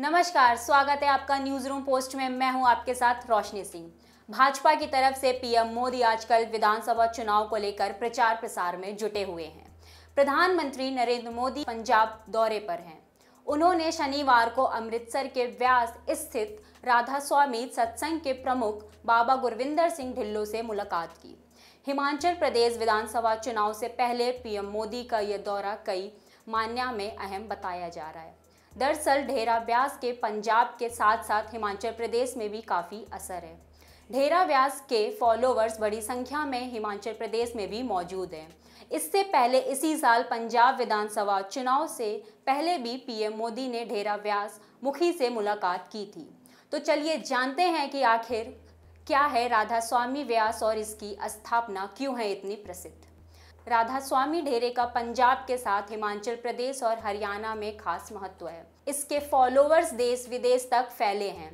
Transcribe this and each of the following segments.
नमस्कार स्वागत है आपका न्यूज रूम पोस्ट में मैं हूं आपके साथ रोशनी सिंह भाजपा की तरफ से पीएम मोदी आजकल विधानसभा चुनाव को लेकर प्रचार प्रसार में जुटे हुए हैं प्रधानमंत्री नरेंद्र मोदी पंजाब दौरे पर हैं उन्होंने शनिवार को अमृतसर के व्यास स्थित राधा स्वामी सत्संग के प्रमुख बाबा गुरविंदर सिंह ढिल्लो से मुलाकात की हिमाचल प्रदेश विधानसभा चुनाव से पहले पीएम मोदी का यह दौरा कई मान्या में अहम बताया जा रहा है दरअसल ढेरा व्यास के पंजाब के साथ साथ हिमाचल प्रदेश में भी काफ़ी असर है ढेरा व्यास के फॉलोवर्स बड़ी संख्या में हिमाचल प्रदेश में भी मौजूद हैं इससे पहले इसी साल पंजाब विधानसभा चुनाव से पहले भी पीएम मोदी ने ढेरा व्यास मुखी से मुलाकात की थी तो चलिए जानते हैं कि आखिर क्या है राधा स्वामी व्यास और इसकी स्थापना क्यों है इतनी प्रसिद्ध राधा स्वामी ढेरे का पंजाब के साथ हिमाचल प्रदेश और हरियाणा में खास महत्व है इसके फॉलोअर्स देश विदेश तक फैले हैं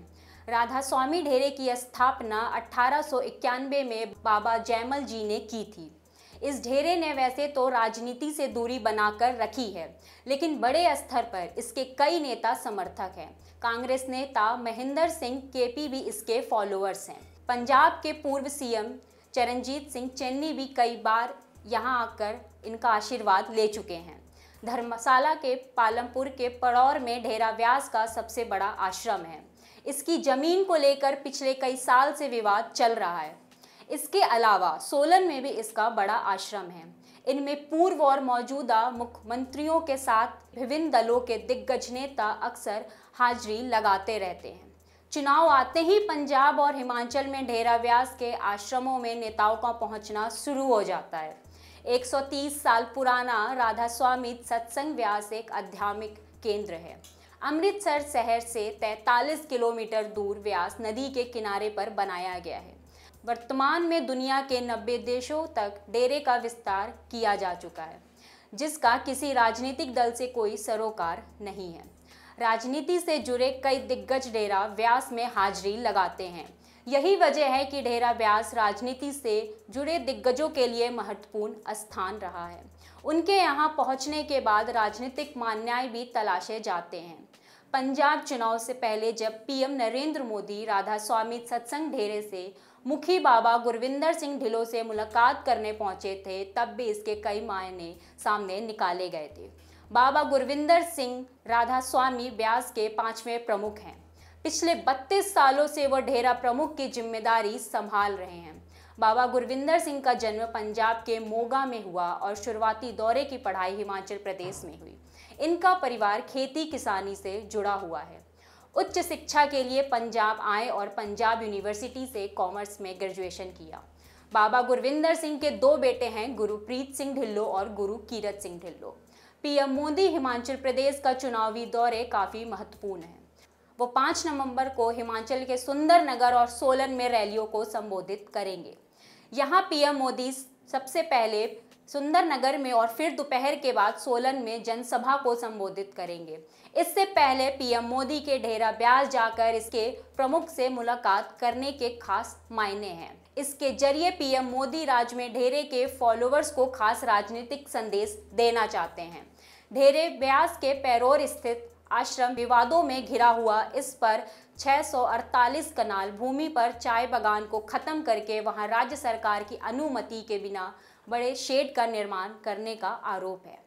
राधा स्वामी ढेरे की स्थापना अठारह में बाबा जयमल जी ने की थी इस ढेरे ने वैसे तो राजनीति से दूरी बनाकर रखी है लेकिन बड़े स्तर पर इसके कई नेता समर्थक हैं कांग्रेस नेता महेंद्र सिंह केपी भी इसके फॉलोअर्स हैं पंजाब के पूर्व सीएम चरणजीत सिंह चन्नी भी कई बार यहाँ आकर इनका आशीर्वाद ले चुके हैं धर्मशाला के पालमपुर के पड़ौर में ढेरा व्यास का सबसे बड़ा आश्रम है इसकी जमीन को लेकर पिछले कई साल से विवाद चल रहा है इसके अलावा सोलन में भी इसका बड़ा आश्रम है इनमें पूर्व और मौजूदा मुख्यमंत्रियों के साथ विभिन्न दलों के दिग्गज नेता अक्सर हाजिरी लगाते रहते हैं चुनाव आते ही पंजाब और हिमाचल में ढेरा व्यास के आश्रमों में नेताओं का पहुंचना शुरू हो जाता है 130 साल पुराना राधा स्वामी सत्संग व्यास एक आध्यात्मिक केंद्र है अमृतसर शहर से 43 किलोमीटर दूर व्यास नदी के किनारे पर बनाया गया है वर्तमान में दुनिया के 90 देशों तक डेरे का विस्तार किया जा चुका है जिसका किसी राजनीतिक दल से कोई सरोकार नहीं है राजनीति से जुड़े कई दिग्गज डेरा व्यास में हाजिरी लगाते हैं यही वजह है कि डेरा ब्यास राजनीति से जुड़े दिग्गजों के लिए महत्वपूर्ण स्थान रहा है उनके यहाँ पहुँचने के बाद राजनीतिक मान्याएँ भी तलाशे जाते हैं पंजाब चुनाव से पहले जब पीएम नरेंद्र मोदी राधा स्वामी सत्संग ढेरे से मुखी बाबा गुरविंदर सिंह ढिलो से मुलाकात करने पहुंचे थे तब भी इसके कई मायने सामने निकाले गए थे बाबा गुरविंदर सिंह राधा स्वामी ब्यास के पांचवें प्रमुख हैं पिछले 32 सालों से वह डेरा प्रमुख की जिम्मेदारी संभाल रहे हैं बाबा गुरविंदर सिंह का जन्म पंजाब के मोगा में हुआ और शुरुआती दौरे की पढ़ाई हिमाचल प्रदेश में हुई इनका परिवार खेती किसानी से जुड़ा हुआ है उच्च शिक्षा के लिए पंजाब आए और पंजाब यूनिवर्सिटी से कॉमर्स में ग्रेजुएशन किया बाबा गुरविंदर सिंह के दो बेटे हैं गुरुप्रीत सिंह ढिल्लो और गुरु कीरत सिंह ढिल्लो पीएम मोदी हिमाचल प्रदेश का चुनावी दौरे काफ़ी महत्वपूर्ण है वो पाँच नवंबर को हिमाचल के सुंदर नगर और सोलन में रैलियों को संबोधित करेंगे यहाँ पीएम मोदी सबसे पहले सुंदर नगर में और फिर दोपहर के बाद सोलन में जनसभा को संबोधित करेंगे इससे पहले पीएम मोदी के डेरा ब्यास जाकर इसके प्रमुख से मुलाकात करने के खास मायने हैं इसके जरिए पीएम मोदी राज्य में ढेरे के फॉलोअर्स को खास राजनीतिक संदेश देना चाहते हैं ढेरे ब्यास के पैरोर स्थित आश्रम विवादों में घिरा हुआ इस पर 648 कनाल भूमि पर चाय बागान को खत्म करके वहां राज्य सरकार की अनुमति के बिना बड़े शेड का निर्माण करने का आरोप है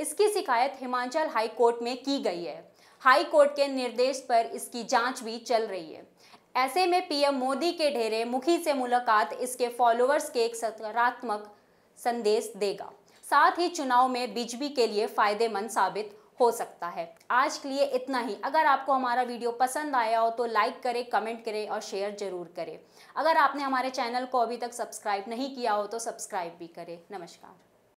इसकी शिकायत हिमाचल हाई कोर्ट में की गई है हाई कोर्ट के निर्देश पर इसकी जांच भी चल रही है ऐसे में पीएम मोदी के ढेरे मुखी से मुलाकात इसके फॉलोअर्स के एक सकारात्मक संदेश देगा साथ ही चुनाव में बीजेपी के लिए फायदेमंद साबित हो सकता है आज के लिए इतना ही अगर आपको हमारा वीडियो पसंद आया हो तो लाइक करें कमेंट करें और शेयर ज़रूर करें अगर आपने हमारे चैनल को अभी तक सब्सक्राइब नहीं किया हो तो सब्सक्राइब भी करें नमस्कार